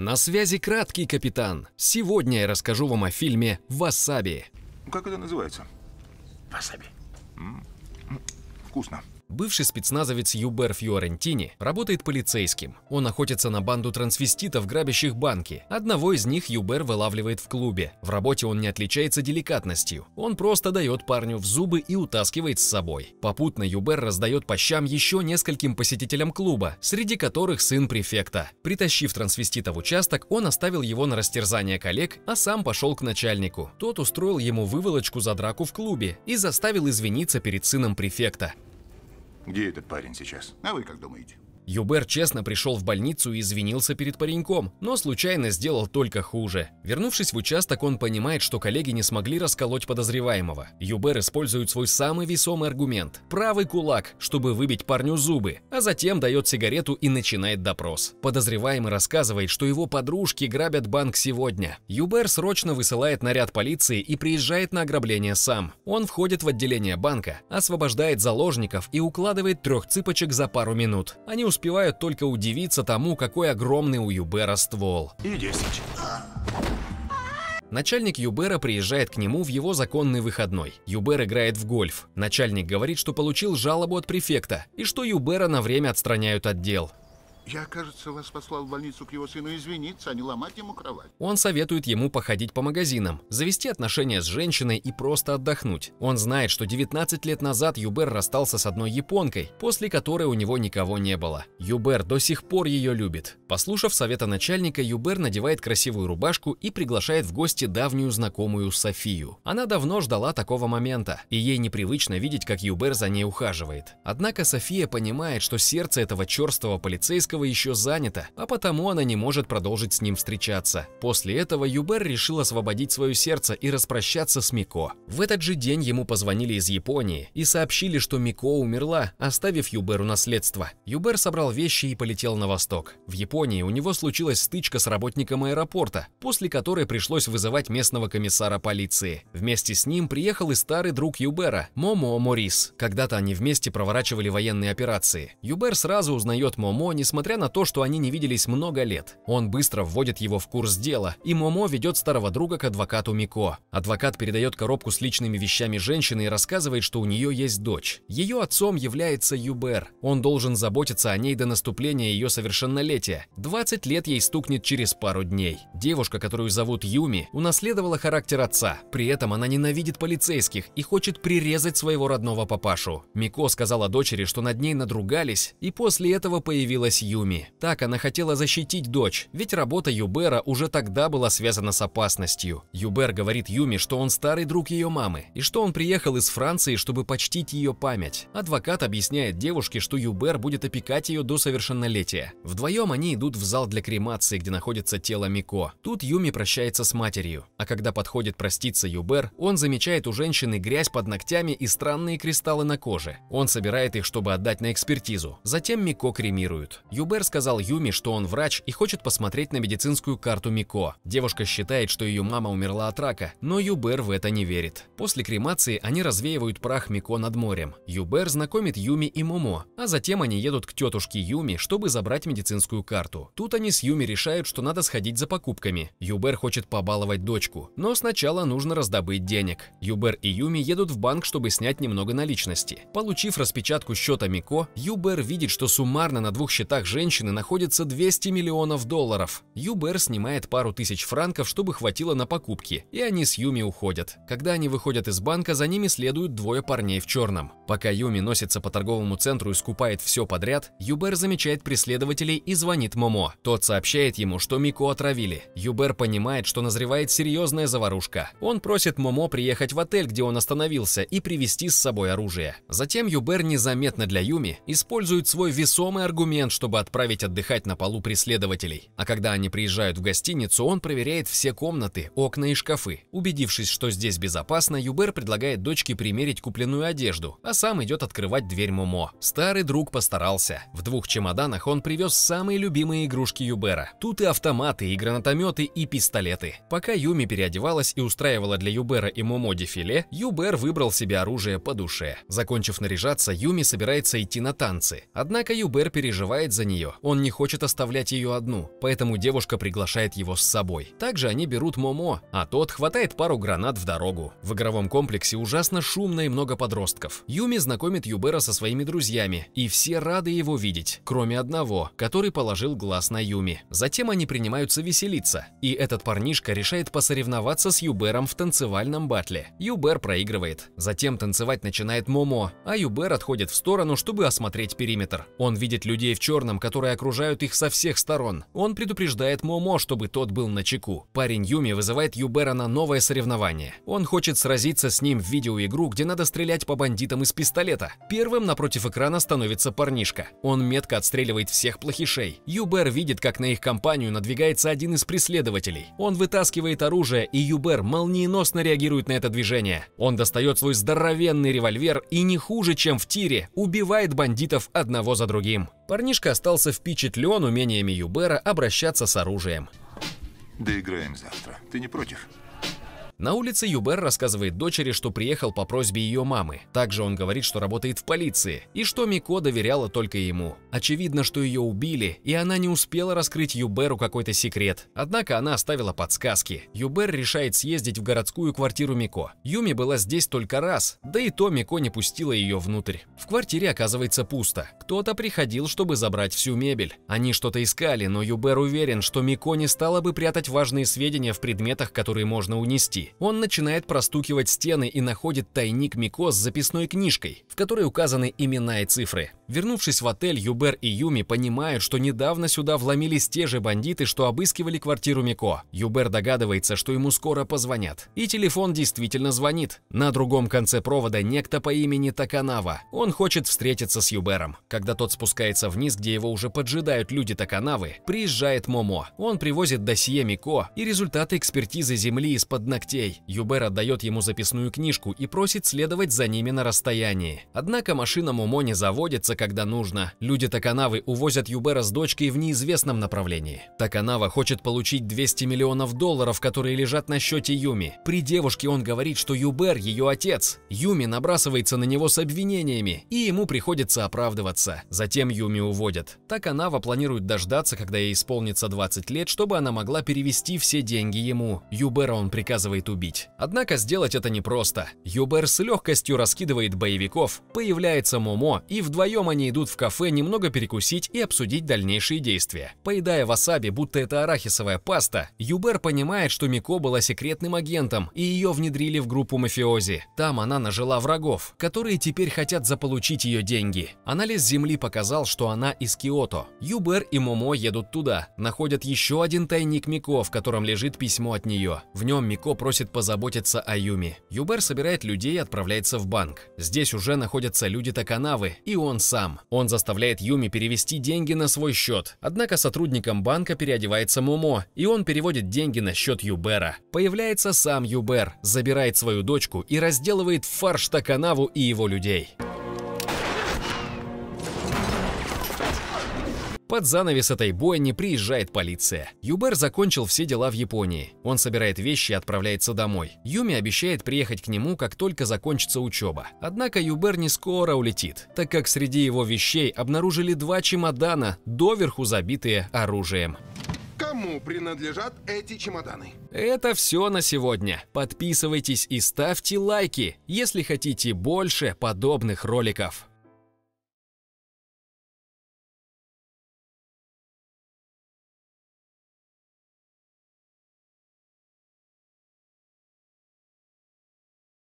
На связи краткий капитан. Сегодня я расскажу вам о фильме «Васаби». Как это называется? Васаби. М -м -м, вкусно. Бывший спецназовец Юбер Фьорентини работает полицейским. Он охотится на банду трансвеститов, грабящих банки. Одного из них Юбер вылавливает в клубе. В работе он не отличается деликатностью. Он просто дает парню в зубы и утаскивает с собой. Попутно Юбер раздает по щам еще нескольким посетителям клуба, среди которых сын префекта. Притащив трансвестита в участок, он оставил его на растерзание коллег, а сам пошел к начальнику. Тот устроил ему выволочку за драку в клубе и заставил извиниться перед сыном префекта. Где этот парень сейчас? А вы как думаете? Юбер честно пришел в больницу и извинился перед пареньком, но случайно сделал только хуже. Вернувшись в участок, он понимает, что коллеги не смогли расколоть подозреваемого. Юбер использует свой самый весомый аргумент – правый кулак, чтобы выбить парню зубы, а затем дает сигарету и начинает допрос. Подозреваемый рассказывает, что его подружки грабят банк сегодня. Юбер срочно высылает наряд полиции и приезжает на ограбление сам. Он входит в отделение банка, освобождает заложников и укладывает трех цыпочек за пару минут. Они успевают успеваю только удивиться тому, какой огромный у Юбера ствол. И 10. Начальник Юбера приезжает к нему в его законный выходной. Юбер играет в гольф. Начальник говорит, что получил жалобу от префекта и что Юбера на время отстраняют от дел. Я, кажется, вас послал в больницу к его сыну извиниться, а не ломать ему кровать. Он советует ему походить по магазинам, завести отношения с женщиной и просто отдохнуть. Он знает, что 19 лет назад Юбер расстался с одной японкой, после которой у него никого не было. Юбер до сих пор ее любит. Послушав совета начальника, Юбер надевает красивую рубашку и приглашает в гости давнюю знакомую Софию. Она давно ждала такого момента, и ей непривычно видеть, как Юбер за ней ухаживает. Однако София понимает, что сердце этого черстого полицейского Королева еще занята, а потому она не может продолжить с ним встречаться. После этого Юбер решил освободить свое сердце и распрощаться с Мико. В этот же день ему позвонили из Японии и сообщили, что Мико умерла, оставив Юберу наследство. Юбер собрал вещи и полетел на восток. В Японии у него случилась стычка с работником аэропорта, после которой пришлось вызывать местного комиссара полиции. Вместе с ним приехал и старый друг Юбера, Момо Морис. Когда-то они вместе проворачивали военные операции. Юбер сразу узнает Момо, несмотря несмотря на то, что они не виделись много лет. Он быстро вводит его в курс дела, и Момо ведет старого друга к адвокату Мико. Адвокат передает коробку с личными вещами женщины и рассказывает, что у нее есть дочь. Ее отцом является Юбер. Он должен заботиться о ней до наступления ее совершеннолетия. 20 лет ей стукнет через пару дней. Девушка, которую зовут Юми, унаследовала характер отца. При этом она ненавидит полицейских и хочет прирезать своего родного папашу. Мико сказала дочери, что над ней надругались, и после этого появилась Юми. Так она хотела защитить дочь, ведь работа Юбера уже тогда была связана с опасностью. Юбер говорит Юми, что он старый друг ее мамы, и что он приехал из Франции, чтобы почтить ее память. Адвокат объясняет девушке, что Юбер будет опекать ее до совершеннолетия. Вдвоем они идут в зал для кремации, где находится тело Мико. Тут Юми прощается с матерью, а когда подходит проститься Юбер, он замечает у женщины грязь под ногтями и странные кристаллы на коже. Он собирает их, чтобы отдать на экспертизу. Затем Мико кремируют. Юбер сказал Юми, что он врач и хочет посмотреть на медицинскую карту Мико. Девушка считает, что ее мама умерла от рака, но Юбер в это не верит. После кремации они развеивают прах Мико над морем. Юбер знакомит Юми и Момо, а затем они едут к тетушке Юми, чтобы забрать медицинскую карту. Тут они с Юми решают, что надо сходить за покупками. Юбер хочет побаловать дочку, но сначала нужно раздобыть денег. Юбер и Юми едут в банк, чтобы снять немного наличности. Получив распечатку счета Мико, Юбер видит, что суммарно на двух счетах женщины находится 200 миллионов долларов. Юбер снимает пару тысяч франков, чтобы хватило на покупки, и они с Юми уходят. Когда они выходят из банка, за ними следуют двое парней в черном. Пока Юми носится по торговому центру и скупает все подряд, Юбер замечает преследователей и звонит Момо. Тот сообщает ему, что Мику отравили. Юбер понимает, что назревает серьезная заварушка. Он просит Момо приехать в отель, где он остановился, и привезти с собой оружие. Затем Юбер незаметно для Юми использует свой весомый аргумент, чтобы отправить отдыхать на полу преследователей. А когда они приезжают в гостиницу, он проверяет все комнаты, окна и шкафы. Убедившись, что здесь безопасно, Юбер предлагает дочке примерить купленную одежду, а сам идет открывать дверь Момо. Старый друг постарался. В двух чемоданах он привез самые любимые игрушки Юбера. Тут и автоматы, и гранатометы, и пистолеты. Пока Юми переодевалась и устраивала для Юбера и Момо дефиле, Юбер выбрал себе оружие по душе. Закончив наряжаться, Юми собирается идти на танцы. Однако Юбер переживает за нее. Он не хочет оставлять ее одну, поэтому девушка приглашает его с собой. Также они берут Момо, а тот хватает пару гранат в дорогу. В игровом комплексе ужасно шумно и много подростков. Юми знакомит Юбера со своими друзьями, и все рады его видеть, кроме одного, который положил глаз на Юми. Затем они принимаются веселиться, и этот парнишка решает посоревноваться с Юбером в танцевальном батле. Юбер проигрывает. Затем танцевать начинает Момо, а Юбер отходит в сторону, чтобы осмотреть периметр. Он видит людей в черном, которые окружают их со всех сторон. Он предупреждает Момо, чтобы тот был на чеку. Парень Юми вызывает Юбера на новое соревнование. Он хочет сразиться с ним в видеоигру, где надо стрелять по бандитам из пистолета. Первым напротив экрана становится парнишка. Он метко отстреливает всех плохишей. Юбер видит, как на их компанию надвигается один из преследователей. Он вытаскивает оружие, и Юбер молниеносно реагирует на это движение. Он достает свой здоровенный револьвер и не хуже, чем в тире, убивает бандитов одного за другим. Парнишка остался остался впечатлен умениями Юбера обращаться с оружием. Доиграем завтра. Ты не против? На улице Юбер рассказывает дочери, что приехал по просьбе ее мамы. Также он говорит, что работает в полиции и что Мико доверяла только ему. Очевидно, что ее убили, и она не успела раскрыть Юберу какой-то секрет. Однако она оставила подсказки. Юбер решает съездить в городскую квартиру Мико. Юми была здесь только раз, да и то Мико не пустила ее внутрь. В квартире оказывается пусто. Кто-то приходил, чтобы забрать всю мебель. Они что-то искали, но Юбер уверен, что Мико не стала бы прятать важные сведения в предметах, которые можно унести. Он начинает простукивать стены и находит тайник Мико с записной книжкой, в которой указаны имена и цифры. Вернувшись в отель, Юбер и Юми понимают, что недавно сюда вломились те же бандиты, что обыскивали квартиру Мико. Юбер догадывается, что ему скоро позвонят. И телефон действительно звонит. На другом конце провода некто по имени Таканава. Он хочет встретиться с Юбером. Когда тот спускается вниз, где его уже поджидают люди Таканавы, приезжает Момо. Он привозит досье Мико и результаты экспертизы земли из-под ногтей. Юбер отдает ему записную книжку и просит следовать за ними на расстоянии. Однако машина Момо не заводится, когда нужно. Люди Таканавы увозят Юбера с дочкой в неизвестном направлении. Таканава хочет получить 200 миллионов долларов, которые лежат на счете Юми. При девушке он говорит, что Юбер – ее отец. Юми набрасывается на него с обвинениями, и ему приходится оправдываться. Затем Юми уводят. Таканава планирует дождаться, когда ей исполнится 20 лет, чтобы она могла перевести все деньги ему. Юбера он приказывает убить. Однако сделать это непросто. Юбер с легкостью раскидывает боевиков, появляется Момо, и вдвоем они идут в кафе немного перекусить и обсудить дальнейшие действия. Поедая васаби, будто это арахисовая паста, Юбер понимает, что Мико была секретным агентом и ее внедрили в группу мафиози. Там она нажила врагов, которые теперь хотят заполучить ее деньги. Анализ земли показал, что она из Киото. Юбер и Момо едут туда, находят еще один тайник Мико, в котором лежит письмо от нее. В нем Мико просит позаботиться о Юми. Юбер собирает людей и отправляется в банк. Здесь уже находятся люди Таканавы и он сам сам. Он заставляет Юми перевести деньги на свой счет. Однако сотрудником банка переодевается Момо, и он переводит деньги на счет Юбера. Появляется сам Юбер, забирает свою дочку и разделывает фарш Таканаву и его людей. Под занавес этой бойни приезжает полиция. Юбер закончил все дела в Японии. Он собирает вещи и отправляется домой. Юми обещает приехать к нему, как только закончится учеба. Однако Юбер не скоро улетит, так как среди его вещей обнаружили два чемодана, доверху забитые оружием. Кому принадлежат эти чемоданы? Это все на сегодня. Подписывайтесь и ставьте лайки, если хотите больше подобных роликов.